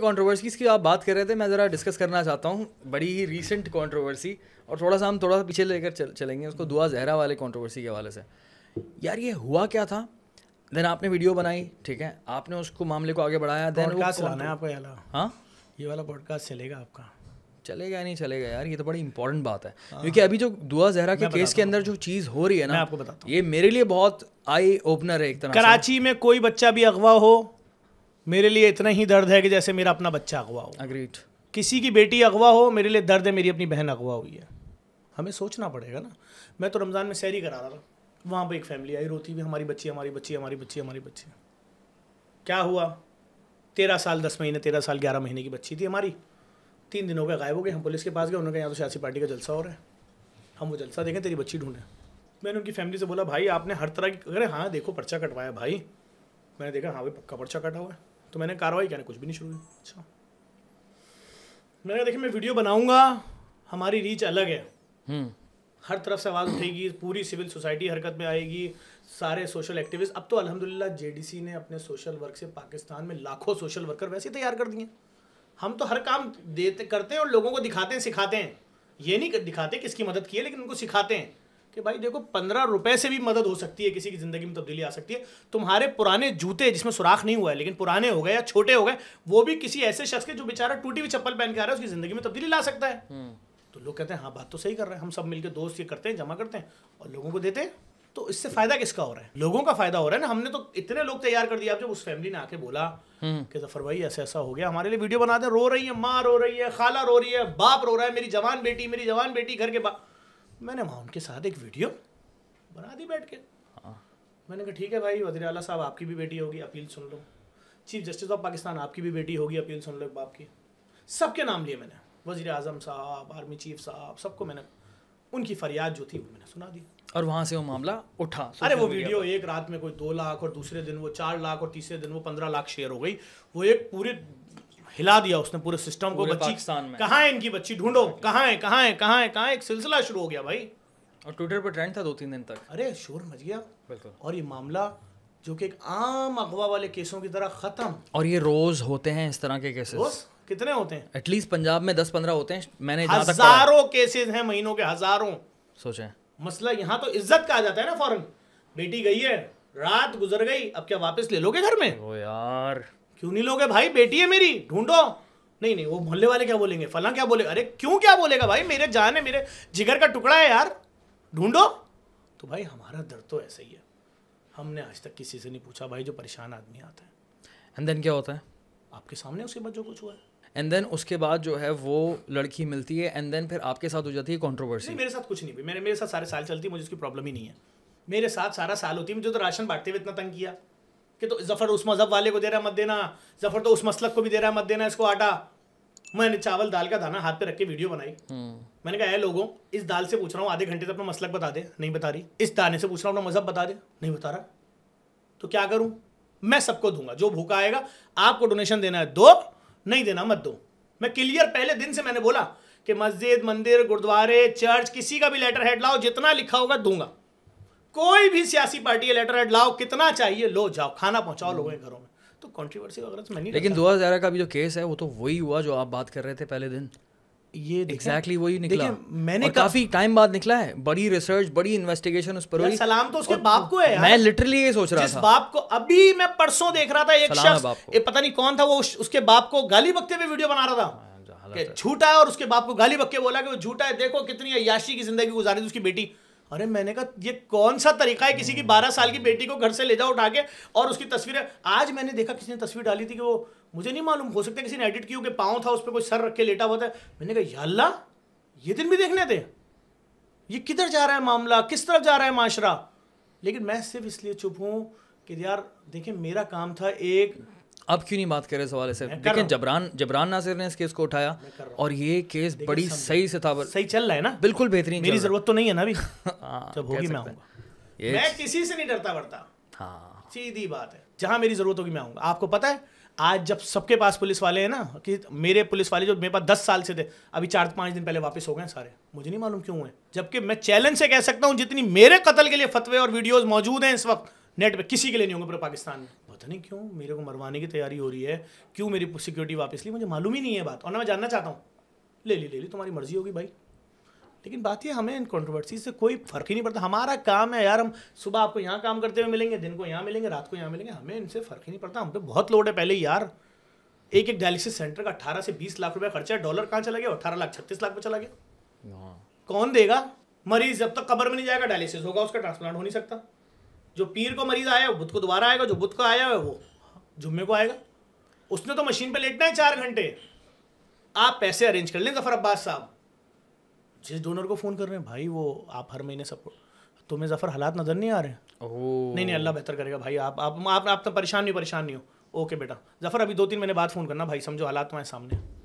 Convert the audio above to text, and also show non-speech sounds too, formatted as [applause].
Controversy की आप बात कर रहे थे मैं ज़रा डिस्कस करना चाहता हूँ बड़ी ही रीसेंट कॉन्ट्रोवर्सी और थोड़ा सा हम थोड़ा सा पीछे लेकर चल, चलेंगे उसको दुआ जहरा वाले कॉन्ट्रोवर्सी के हवाले से यार ये हुआ क्या था देन आपने वीडियो बनाई ठीक है आपने उसको मामले को आगे बढ़ाया देन चलाना है आपको हाँ ये वाला पॉडकास्ट चलेगा आपका चलेगा नहीं चलेगा यार ये तो बड़ी इंपॉर्टेंट बात है हाँ। क्योंकि अभी जो दुआ जहरा के केस के अंदर जो चीज़ हो रही है ना आपको बताता हूँ ये मेरे लिए बहुत आई ओपनर है एक तरह कराची में कोई बच्चा भी अगवा हो मेरे लिए इतना ही दर्द है कि जैसे मेरा अपना बच्चा अगवा हो अग्रीड किसी की बेटी अगवा हो मेरे लिए दर्द है मेरी अपनी बहन अगवा हुई है हमें सोचना पड़ेगा ना मैं तो रमज़ान में सैरी करा रहा था वहाँ पर एक फैमिली आई रोती हुई हमारी बच्ची हमारी बच्ची हमारी बच्ची हमारी बच्ची क्या हुआ तेरह साल दस महीने तेरह साल ग्यारह महीने की बच्ची थी हमारी तीन दिनों हो गायब हो गए हम पुलिस के पास गए उन्होंने कहा यहाँ तो सियासी पार्टी का जलसा हो रहा है हम वो जलसा देखें तेरी बच्ची ढूंढें मैंने उनकी फैमिली से बोला भाई आपने हर तरह की अरे हाँ देखो पर्चा कटवाया भाई मैंने देखा हाँ भाई पक्का पर्चा कटा हुआ है तो मैंने कार्रवाई क्या कुछ भी नहीं शुरू अच्छा मैंने कहा देखिए मैं वीडियो बनाऊंगा हमारी रीच अलग है हम्म। हर तरफ से आवाज़ उठेगी पूरी सिविल सोसाइटी हरकत में आएगी सारे सोशल एक्टिविस्ट अब तो अलहमदिल्ला जेडीसी ने अपने सोशल वर्क से पाकिस्तान में लाखों सोशल वर्कर वैसे तैयार कर दिए हम तो हर काम देते करते हैं और लोगों को दिखाते हैं सिखाते हैं ये नहीं दिखाते किसकी मदद की है लेकिन उनको सिखाते हैं कि भाई देखो पंद्रह रुपए से भी मदद हो सकती है किसी की ज़िंदगी में तब्दीली आ सकती है तुम्हारे पुराने जूते जिसमें सुराख नहीं हुआ है लेकिन पुराने हो गए या छोटे हो गए वो भी किसी ऐसे शख्स के जो बेचारा टूटी हुई चप्पल पहन के आ रहा है उसकी ज़िंदगी में तब्दीली ला सकता है हम्म। तो लोग कहते हैं हाँ बात तो सही कर रहे हैं हम सब मिलकर दोस्त ये करते हैं जमा करते हैं और लोगों को देते हैं तो इससे फायदा किसका हो रहा है लोगों का फायदा हो रहा है ना हमने तो इतने लोग तैयार कर दिया जब उस फैमिली ने आके बोला हम्म। कि जफर भाई ऐसा ऐसा हो गया हमारे लिए वीडियो बना दे रो रही है माँ रो रही है खाला रो रही है बाप रो रहा है मेरी जवान बेटी मेरी जवान बेटी घर के बाप मैंने वहाँ उनके साथ एक वीडियो बना दी बैठ के हाँ। मैंने कहा ठीक है भाई वजीर अला साहब आपकी भी बेटी होगी अपील सुन लो चीफ जस्टिस ऑफ पाकिस्तान आपकी भी बेटी होगी अपील सुन लो बाप की सबके नाम लिए मैंने वजीर अजम साहब आर्मी चीफ साहब सबको मैंने उनकी फरियाद जो थी वो मैंने सुना दी और वहाँ से वो मामला उठा अरे वो वीडियो एक रात में कोई दो लाख और दूसरे दिन वो चार लाख और तीसरे दिन वो पंद्रह लाख शेयर हो गई वो एक पूरे हिला दिया उसने पूरे सिस्टम को बच्ची में कहा है इनकी बच्ची ढूंढो कहा है कहा है कहा है कहा एक सिलसिला शुरू हो गया भाई और ट्विटर पर ट्रेंड था दो तीन दिन तक अरे शोर मच गया बिल्कुल और ये मामला जो कि एक आम अगवा वाले केसों की तरह खत्म और ये रोज होते हैं इस तरह के केसेस रोज कितने होते हैं एटलीस्ट पंजाब में दस पंद्रह होते हैं मैंने हजारों केसेस हैं महीनों के हजारों सोचे मसला यहाँ तो इज्जत का आ जाता है ना फॉरन बेटी गई है रात गुजर गई अब क्या वापस ले लोगे घर में ओ यार क्यों नहीं लोगे भाई बेटी है मेरी ढूंढो नहीं नहीं वो मोहल्ले वाले क्या बोलेंगे फला क्या बोलेगा अरे क्यों क्या बोलेगा भाई मेरे जान है मेरे जिगर का टुकड़ा है यार ढूंढो तो भाई हमारा दर्द तो ऐसा ही है हमने आज तक किसी से नहीं पूछा भाई जो परेशान आदमी आता है एंड देन क्या होता है आपके सामने उसके बाद जो कुछ हुआ है एंड देन उसके बाद जो है वो लड़की मिलती है एंड देन फिर आपके साथ हो जाती है कॉन्ट्रोवर्सी मेरे साथ कुछ नहीं हुई मेरे मेरे साथ सारे साल चलती मुझे उसकी प्रॉब्लम ही नहीं है मेरे साथ सारा साल होती है मुझे तो राशन बांटते हुए इतना तंग किया कि तो जफ़र उस मज़हब वाले को दे रहा है मत देना जफ़र तो उस मसलक को भी दे रहा है मत देना इसको आटा मैंने चावल दाल का दाना हाथ पे रख के वीडियो बनाई हम्म। मैंने कहा लोगों इस दाल से पूछ रहा हूँ आधे घंटे तक अपना मसलक बता दे नहीं बता रही इस दाने से पूछ रहा हूँ अपना मज़हब बता दे नहीं बता रहा तो क्या करूँ मैं सबको दूंगा जो भूखा आएगा आपको डोनेशन देना है दो नहीं देना मत दो मैं क्लियर पहले दिन से मैंने बोला कि मस्जिद मंदिर गुरुद्वारे चर्च किसी का भी लेटर हेड लाओ जितना लिखा होगा दूंगा कोई भी सियासी पार्टी लेटर लाओ कितना चाहिए लो जाओ खाना पहुंचाओ हम्म। लोगों के घरों में तो कॉन्ट्रोवर्सी तो वगैरह नहीं लेकिन दो हज़ार का भी जो केस है वो तो वही हुआ जो आप बात कर रहे थे पहले दिन ये एग्जैक्टली exactly वही निकला मैंने काफी टाइम बाद निकला है बड़ी रिसर्च बड़ी इन्वेस्टिगेशन उस पर हुई सलाम तो उसके बाप को है यार। मैं लिटरली ये सोच रहा था बाप को अभी मैं परसों देख रहा था एक शख्स ये पता नहीं कौन था वो उस, उसके बाप को गाली बकते हुए वीडियो बना रहा था हाँ, झूठा है और उसके बाप को गाली बक के बोला कि वो झूठा है देखो कितनी अयाशी की जिंदगी गुजारी थी उसकी बेटी अरे मैंने कहा ये कौन सा तरीका है किसी की बारह साल की बेटी को घर से ले जाओ उठा के और उसकी तस्वीरें आज मैंने देखा किसी ने तस्वीर डाली थी कि वो मुझे नहीं मालूम हो सकता किसी ने एडिट किया कि पाँव था उस पर कोई सर रख के लेटा हुआ था मैंने कहा यल्ला ये दिन भी देखने थे ये किधर जा रहा है मामला किस तरफ जा रहा है माशरा लेकिन मैं सिर्फ इसलिए चुप हूँ कि यार देखिए मेरा काम था एक अब क्यों नहीं बात कर रहे सवाल से लेकिन जबरान जबरान नासिर ने इस केस को उठाया और ये केस बड़ी सही से था सही चल रहा है ना बिल्कुल बेहतरीन मेरी जरूरत तो नहीं है ना अभी [laughs] हाँ, जब होगी मैं आऊंगा मैं किसी से नहीं डरता बढ़ता हाँ सीधी बात है जहां मेरी जरूरत होगी मैं आऊंगा आपको पता है आज जब सबके पास पुलिस वाले हैं ना कि मेरे पुलिस वाले जो मेरे पास दस साल से थे अभी चार पांच दिन पहले वापस हो गए सारे मुझे नहीं मालूम क्यों हुए जबकि मैं चैलेंज से कह सकता हूं जितनी मेरे कत्ल के लिए फतवे और वीडियोस मौजूद हैं इस वक्त नेट पर किसी के लिए नहीं होंगे पूरे पाकिस्तान में पता नहीं क्यों मेरे को मरवाने की तैयारी हो रही है क्यों मेरी सिक्योरिटी वापस ली मुझे मालूम ही नहीं है बात और ना मैं जानना चाहता हूँ ले ली ले ली तुम्हारी मर्जी होगी भाई लेकिन बात ये हमें इन कॉन्ट्रोवर्सी से कोई फर्क ही नहीं पड़ता हमारा काम है यार हम सुबह आपको यहाँ काम करते हुए मिलेंगे दिन को यहाँ मिलेंगे रात को यहाँ मिलेंगे हमें इनसे फर्क ही नहीं पड़ता हम तो बहुत लोड है पहले यार एक एक डायलिसिस सेंटर का अठारह से बीस लाख रुपया खर्चा है डॉलर कहाँ चला गया अठारह लाख छत्तीस लाख पे चला गया हाँ। कौन देगा मरीज जब तक कबर में नहीं जाएगा डायलिसिस होगा उसका ट्रांसप्लांट हो नहीं सकता जो पीर को मरीज आया है बुध को दोबारा आएगा जो बुध को आया है वो जुम्मे को आएगा उसने तो मशीन पे लेटना है चार घंटे आप पैसे अरेंज कर लें जफर अब्बास साहब जिस डोनर को फ़ोन कर रहे हैं भाई वो आप हर महीने सपोर्ट तुम्हें जफर हालात नज़र नहीं आ रहे नहीं नहीं अल्लाह बेहतर करेगा भाई आप आप आप, आप तो परेशान नहीं परेशान नहीं हो ओके बेटा जफर अभी दो तीन महीने बाद फ़ोन करना भाई समझो हालात तुम्हारे तो सामने